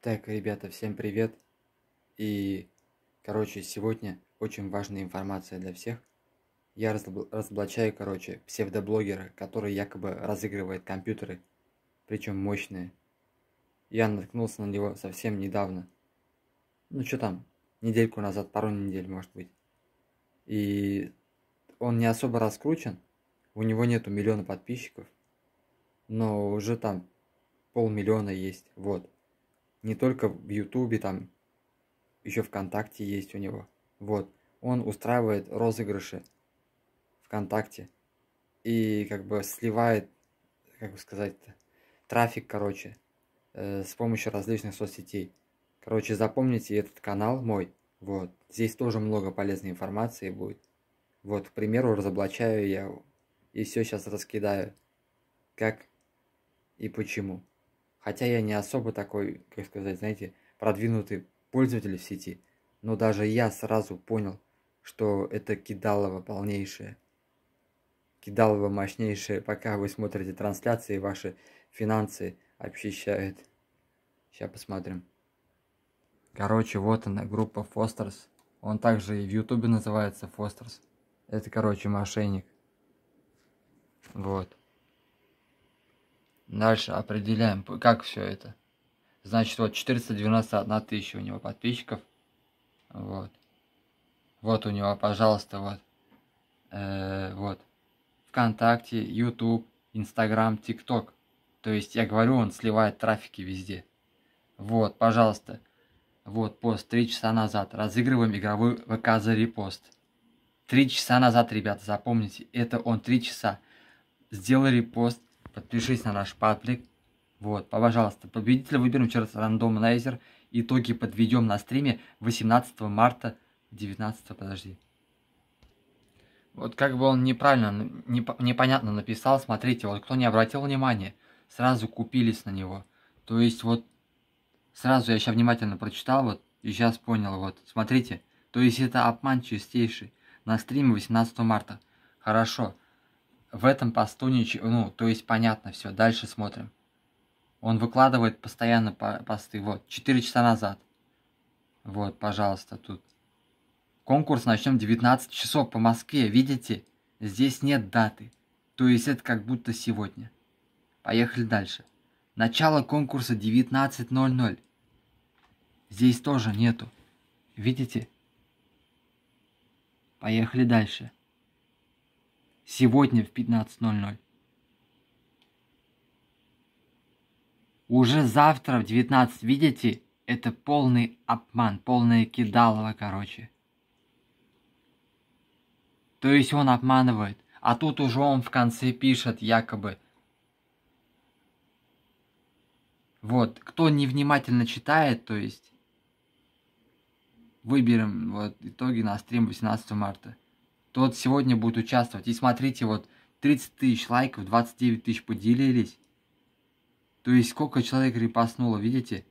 Так, ребята, всем привет. И, короче, сегодня очень важная информация для всех. Я разоблачаю, короче, псевдоблогера, который якобы разыгрывает компьютеры, причем мощные. Я наткнулся на него совсем недавно. Ну, что там, недельку назад, пару недель, может быть. И он не особо раскручен, у него нету миллиона подписчиков, но уже там полмиллиона есть, вот. Не только в Ютубе, там еще ВКонтакте есть у него. Вот. Он устраивает розыгрыши ВКонтакте. И как бы сливает, как бы сказать трафик, короче, э, с помощью различных соцсетей. Короче, запомните этот канал мой. Вот. Здесь тоже много полезной информации будет. Вот, к примеру, разоблачаю я и все сейчас раскидаю. Как и почему. Хотя я не особо такой, как сказать, знаете, продвинутый пользователь в сети, но даже я сразу понял, что это кидалово полнейшее. Кидалово мощнейшее, пока вы смотрите трансляции, ваши финансы общищают. Сейчас посмотрим. Короче, вот она, группа Фостерс. Он также и в Ютубе называется Фостерс. Это, короче, мошенник. Вот. Дальше определяем, как все это. Значит, вот 491 тысяча у него подписчиков. Вот. Вот у него, пожалуйста, вот. Э, вот. ВКонтакте, YouTube, Instagram, TikTok. То есть, я говорю, он сливает трафики везде. Вот, пожалуйста. Вот, пост 3 часа назад. Разыгрываем игровой ВК за репост. 3 часа назад, ребята, запомните. Это он 3 часа. сделал репост подпишись на наш паблик. Вот, пожалуйста, победителя выберем через рандомайзер. Итоги подведем на стриме 18 марта 19 подожди. Вот как бы он неправильно, непонятно написал, смотрите, вот кто не обратил внимания, сразу купились на него. То есть вот сразу я сейчас внимательно прочитал, вот, и сейчас понял, вот, смотрите. То есть это обман чистейший. На стриме 18 марта. Хорошо в этом посту ничего, ну, то есть понятно все, дальше смотрим. Он выкладывает постоянно по посты, вот, 4 часа назад. Вот, пожалуйста, тут. Конкурс начнем 19 часов по Москве, видите? Здесь нет даты, то есть это как будто сегодня. Поехали дальше. Начало конкурса 19.00. Здесь тоже нету. Видите? Поехали дальше сегодня в 15.00. Уже завтра в 19, видите, это полный обман, полное кидалово, короче. То есть он обманывает, а тут уже он в конце пишет якобы. Вот, кто невнимательно читает, то есть, выберем вот итоги на стрим 18 марта кто вот сегодня будет участвовать. И смотрите, вот 30 тысяч лайков, 29 тысяч поделились. То есть сколько человек репостнуло, видите?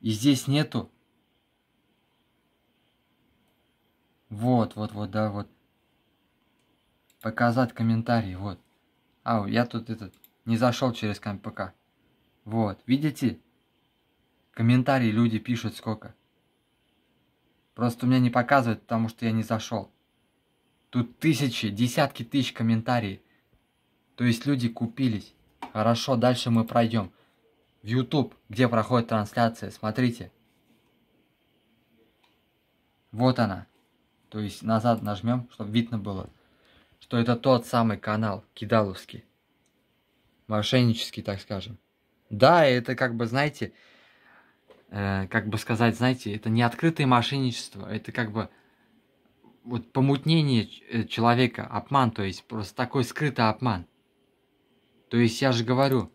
И здесь нету. Вот, вот, вот, да, вот. Показать комментарии, вот. А, я тут этот, не зашел через КМПК. Вот, видите? Комментарии люди пишут сколько. Просто у меня не показывают, потому что я не зашел. Тут тысячи, десятки тысяч комментариев. То есть люди купились. Хорошо, дальше мы пройдем. В YouTube, где проходит трансляция, смотрите. Вот она. То есть назад нажмем, чтобы видно было, что это тот самый канал, кидаловский. Мошеннический, так скажем. Да, это как бы, знаете, э, как бы сказать, знаете, это не открытое мошенничество, это как бы вот помутнение э, человека, обман, то есть просто такой скрытый обман. То есть я же говорю,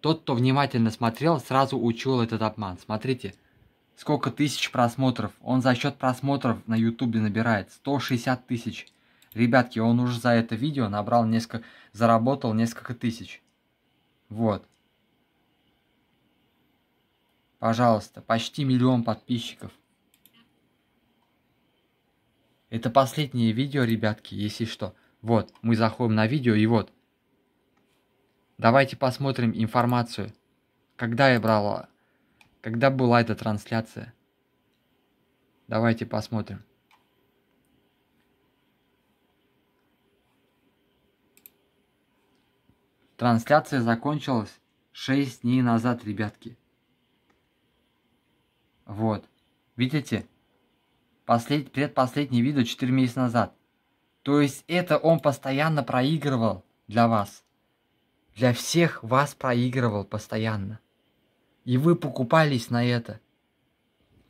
тот, кто внимательно смотрел, сразу учил этот обман. Смотрите, сколько тысяч просмотров. Он за счет просмотров на ютубе набирает 160 тысяч. Ребятки, он уже за это видео набрал несколько, заработал несколько тысяч. Вот. Пожалуйста, почти миллион подписчиков. Это последнее видео, ребятки, если что. Вот, мы заходим на видео и вот. Давайте посмотрим информацию. Когда я брала? Когда была эта трансляция? Давайте посмотрим. Трансляция закончилась 6 дней назад, ребятки. Вот. Видите? послед... предпоследний видео 4 месяца назад. То есть это он постоянно проигрывал для вас. Для всех вас проигрывал постоянно. И вы покупались на это.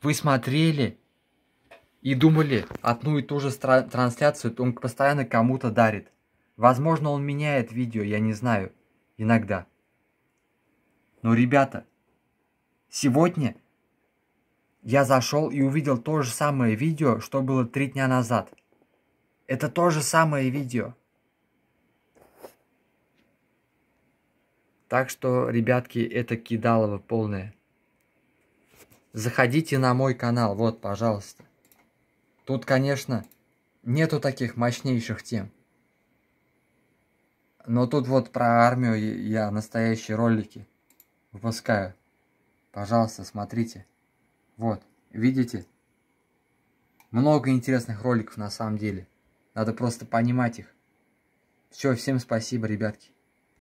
Вы смотрели и думали одну и ту же трансляцию, он постоянно кому-то дарит. Возможно, он меняет видео, я не знаю, иногда. Но, ребята, сегодня я зашел и увидел то же самое видео, что было три дня назад. Это то же самое видео. Так что, ребятки, это кидалово полное. Заходите на мой канал, вот, пожалуйста. Тут, конечно, нету таких мощнейших тем. Но тут вот про армию я настоящие ролики выпускаю. Пожалуйста, смотрите. Вот, видите? Много интересных роликов на самом деле. Надо просто понимать их. Все, всем спасибо, ребятки.